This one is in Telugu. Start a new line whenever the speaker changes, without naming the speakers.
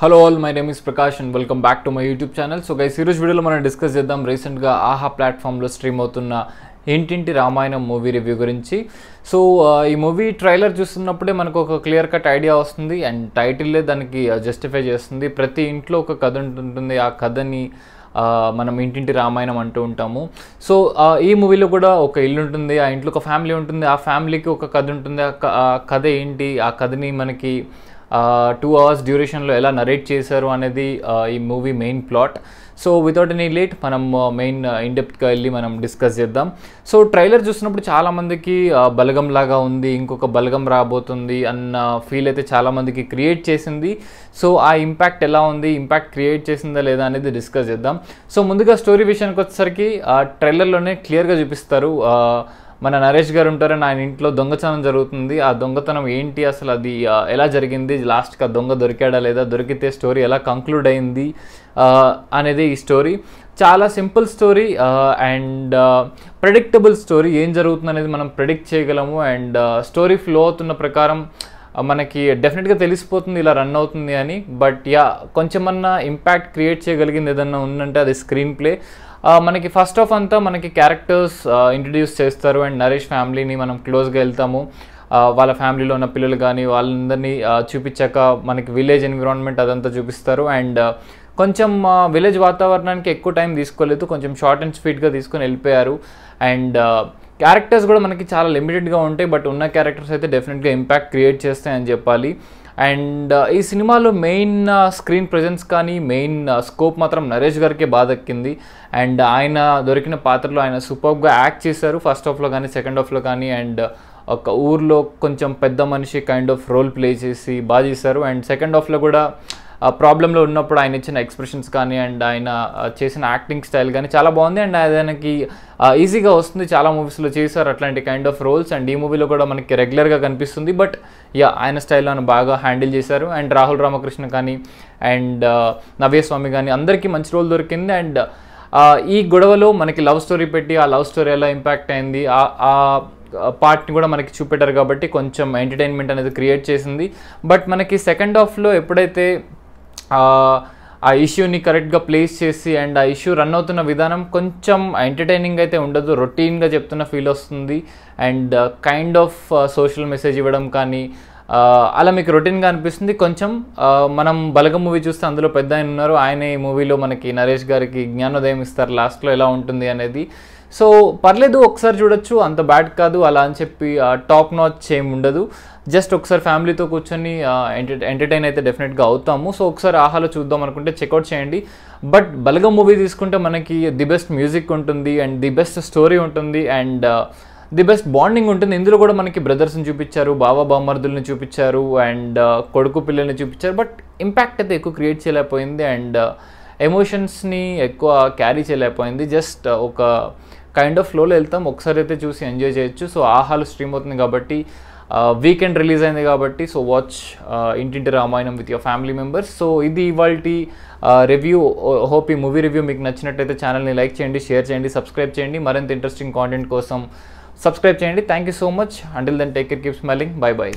hello all my name is Prakash and welcome back to my YouTube channel so guys ఈరోజు వీడియోలో మనం డిస్కస్ చేద్దాం రీసెంట్గా ఆహా ప్లాట్ఫామ్లో స్ట్రీమ్ అవుతున్న ఇంటింటి రామాయణం మూవీ రివ్యూ గురించి సో ఈ మూవీ ట్రైలర్ చూస్తున్నప్పుడే మనకు ఒక క్లియర్ కట్ ఐడియా వస్తుంది అండ్ టైటిల్లే దానికి జస్టిఫై చేస్తుంది ప్రతి ఇంట్లో ఒక కథ ఉంటుంటుంది ఆ కథని మనం ఇంటింటి రామాయణం అంటూ ఉంటాము సో ఈ మూవీలో కూడా ఒక ఇల్లు ఉంటుంది ఆ ఇంట్లో ఒక ఫ్యామిలీ ఉంటుంది ఆ ఫ్యామిలీకి ఒక కథ ఉంటుంది ఆ కథ ఏంటి ఆ కథని మనకి టూ అవర్స్ డ్యూరేషన్లో ఎలా నరేట్ చేశారు అనేది ఈ movie main plot so without any late మనం మెయిన్ ఇన్డెప్త్గా వెళ్ళి మనం డిస్కస్ చేద్దాం సో ట్రైలర్ చూసినప్పుడు చాలామందికి బలగం లాగా ఉంది ఇంకొక బలగం రాబోతుంది అన్న ఫీల్ అయితే చాలామందికి క్రియేట్ చేసింది సో ఆ ఇంపాక్ట్ ఎలా ఉంది ఇంపాక్ట్ క్రియేట్ చేసిందా లేదా అనేది డిస్కస్ చేద్దాం సో ముందుగా స్టోరీ విషయానికి వచ్చేసరికి ట్రైలర్లోనే క్లియర్గా చూపిస్తారు మన నరేష్ గారు ఉంటారని ఆయన ఇంట్లో దొంగతనం జరుగుతుంది ఆ దొంగతనం ఏంటి అసలు అది ఎలా జరిగింది లాస్ట్కి ఆ దొంగ దొరికాడా లేదా దొరికితే స్టోరీ ఎలా కంక్లూడ్ అయింది అనేది ఈ స్టోరీ చాలా simple story and predictable story ఏం జరుగుతుంది అనేది మనం ప్రెడిక్ట్ చేయగలము అండ్ స్టోరీ ఫ్లో అవుతున్న ప్రకారం మనకి డెఫినెట్గా తెలిసిపోతుంది ఇలా రన్ అవుతుంది అని బట్ యా కొంచెమన్నా ఇంపాక్ట్ క్రియేట్ చేయగలిగింది ఏదన్నా ఉందంటే అది స్క్రీన్ ప్లే మనకి ఫస్ట్ ఆఫ్ అంతా మనకి క్యారెక్టర్స్ ఇంట్రడ్యూస్ చేస్తారు అండ్ నరేష్ ఫ్యామిలీని మనం క్లోజ్గా వెళ్తాము వాళ్ళ ఫ్యామిలీలో ఉన్న పిల్లలు కానీ వాళ్ళందరినీ చూపించాక మనకి విలేజ్ ఎన్విరాన్మెంట్ అదంతా చూపిస్తారు అండ్ కొంచెం విలేజ్ వాతావరణానికి ఎక్కువ టైం తీసుకోలేదు కొంచెం షార్ట్ అండ్ స్పీడ్గా తీసుకొని వెళ్ళిపోయారు అండ్ క్యారెక్టర్స్ కూడా మనకి చాలా లిమిటెడ్గా ఉంటాయి బట్ ఉన్న క్యారెక్టర్స్ అయితే డెఫినెట్గా ఇంపాక్ట్ క్రియేట్ చేస్తాయని చెప్పాలి అండ్ uh, ఈ సినిమాలో మెయిన్ స్క్రీన్ ప్రజెన్స్ కానీ మెయిన్ స్కోప్ uh, మాత్రం నరేష్ గారికే బాధ ఎక్కింది అండ్ ఆయన దొరికిన పాత్రలో ఆయన సూపర్గా యాక్ట్ చేశారు ఫస్ట్ హాఫ్లో కానీ సెకండ్ హాఫ్లో కానీ అండ్ uh, ఒక ఊర్లో కొంచెం పెద్ద మనిషి కైండ్ ఆఫ్ రోల్ ప్లే చేసి బాగా చేశారు అండ్ సెకండ్ హాఫ్లో కూడా ప్రాబ్లంలో ఉన్నప్పుడు ఆయన ఇచ్చిన ఎక్స్ప్రెషన్స్ కానీ అండ్ ఆయన చేసిన యాక్టింగ్ స్టైల్ కానీ చాలా బాగుంది అండ్ ఆయనకి ఈజీగా వస్తుంది చాలా మూవీస్లో చేశారు అట్లాంటి కైండ్ ఆఫ్ రోల్స్ అండ్ ఈ మూవీలో కూడా మనకి రెగ్యులర్గా కనిపిస్తుంది బట్ యా ఆయన స్టైల్లో ఆయన బాగా హ్యాండిల్ చేశారు అండ్ రాహుల్ రామకృష్ణ కానీ అండ్ నవ్యస్వామి కానీ అందరికీ మంచి రోల్ దొరికింది అండ్ ఈ గొడవలో మనకి లవ్ స్టోరీ పెట్టి ఆ లవ్ స్టోరీ ఎలా ఇంపాక్ట్ అయింది ఆ పార్ట్ని కూడా మనకి చూపెట్టారు కాబట్టి కొంచెం ఎంటర్టైన్మెంట్ అనేది క్రియేట్ చేసింది బట్ మనకి సెకండ్ హాఫ్లో ఎప్పుడైతే ఆ ఇష్యూని కరెక్ట్గా ప్లేస్ చేసి అండ్ ఆ ఇష్యూ రన్ అవుతున్న విధానం కొంచెం ఎంటర్టైనింగ్ అయితే ఉండదు రొటీన్గా చెప్తున్న ఫీల్ వస్తుంది and kind of social message ఇవ్వడం కానీ అలా మీకు రొటీన్గా అనిపిస్తుంది కొంచెం మనం బలగ మూవీ చూస్తే అందులో పెద్ద ఆయన ఉన్నారు ఆయన ఈ మూవీలో మనకి నరేష్ గారికి జ్ఞానోదయం ఇస్తారు లాస్ట్లో ఎలా ఉంటుంది అనేది సో పర్లేదు ఒకసారి చూడొచ్చు అంత బ్యాడ్ కాదు అలా అని చెప్పి టాప్ నాచ్ ఏమి ఉండదు జస్ట్ ఒకసారి ఫ్యామిలీతో కూర్చొని ఎంటర్టైన్ అయితే డెఫినెట్గా అవుతాము సో ఒకసారి ఆహాలో చూద్దాం అనుకుంటే చెక్అవుట్ చేయండి బట్ బలగం మూవీ తీసుకుంటే మనకి ది బెస్ట్ మ్యూజిక్ ఉంటుంది అండ్ ది బెస్ట్ స్టోరీ ఉంటుంది అండ్ ది బెస్ట్ బాండింగ్ ఉంటుంది ఇందులో కూడా మనకి బ్రదర్స్ని చూపించారు బావ బామర్దుల్ని చూపించారు అండ్ కొడుకు పిల్లల్ని చూపించారు బట్ ఇంపాక్ట్ అయితే ఎక్కువ క్రియేట్ చేయలేకపోయింది అండ్ ఎమోషన్స్ని ఎక్కువ క్యారీ చేయలేకపోయింది జస్ట్ uh, ఒక కైండ్ ఆఫ్ ఫ్లోలో వెళ్తాం ఒకసారి అయితే చూసి ఎంజాయ్ చేయొచ్చు సో ఆహాలు స్ట్రీమ్ అవుతుంది కాబట్టి వీకెండ్ uh, రిలీజ్ అయింది కాబట్టి so watch uh, Intinti Ramayanam with your family members so ఇది ఇవాళ రివ్యూ హోప్ ఈ మూవీ రివ్యూ మీకు నచ్చినట్లయితే ఛానల్ని లైక్ చేయండి షేర్ చేయండి సబ్స్క్రైబ్ చేయండి మరింత ఇంట్రెస్టింగ్ కాంటెంట్ కోసం సబ్స్క్రైబ్ చేయండి thank you so much until then take care keep smiling bye by